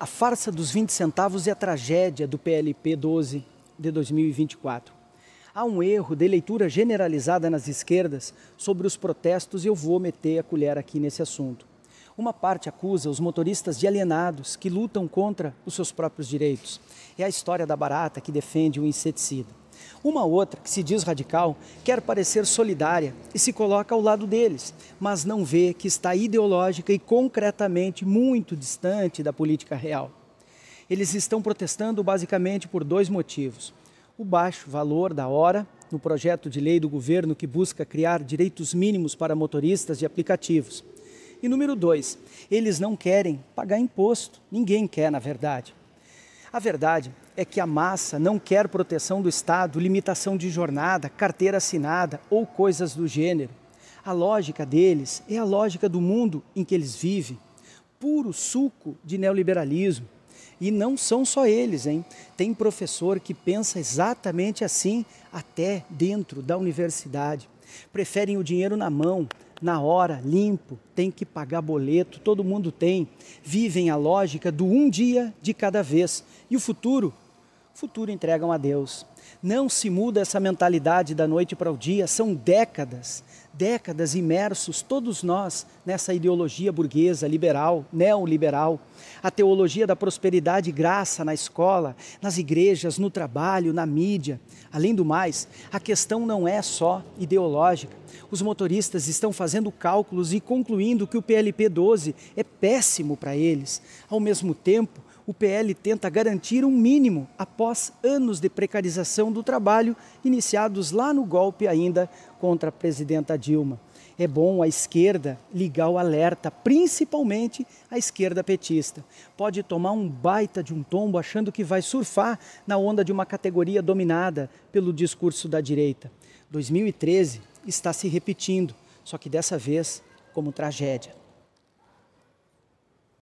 a farsa dos 20 centavos e é a tragédia do PLP 12 de 2024. Há um erro de leitura generalizada nas esquerdas sobre os protestos e eu vou meter a colher aqui nesse assunto. Uma parte acusa os motoristas de alienados que lutam contra os seus próprios direitos. É a história da barata que defende o inseticida. Uma outra, que se diz radical, quer parecer solidária e se coloca ao lado deles, mas não vê que está ideológica e concretamente muito distante da política real. Eles estão protestando basicamente por dois motivos: o baixo valor da hora no projeto de lei do governo que busca criar direitos mínimos para motoristas de aplicativos. E número dois, eles não querem pagar imposto. Ninguém quer, na verdade. A verdade é que a massa não quer proteção do Estado, limitação de jornada, carteira assinada ou coisas do gênero. A lógica deles é a lógica do mundo em que eles vivem, puro suco de neoliberalismo. E não são só eles, hein? Tem professor que pensa exatamente assim até dentro da universidade. Preferem o dinheiro na mão, na hora, limpo, tem que pagar boleto, todo mundo tem. Vivem a lógica do um dia de cada vez. E o futuro futuro entregam a Deus. Não se muda essa mentalidade da noite para o dia, são décadas, décadas imersos todos nós nessa ideologia burguesa, liberal, neoliberal. A teologia da prosperidade e graça na escola, nas igrejas, no trabalho, na mídia. Além do mais, a questão não é só ideológica. Os motoristas estão fazendo cálculos e concluindo que o PLP 12 é péssimo para eles. Ao mesmo tempo, o PL tenta garantir um mínimo após anos de precarização do trabalho iniciados lá no golpe ainda contra a presidenta Dilma. É bom a esquerda ligar o alerta, principalmente a esquerda petista. Pode tomar um baita de um tombo achando que vai surfar na onda de uma categoria dominada pelo discurso da direita. 2013 está se repetindo, só que dessa vez como tragédia.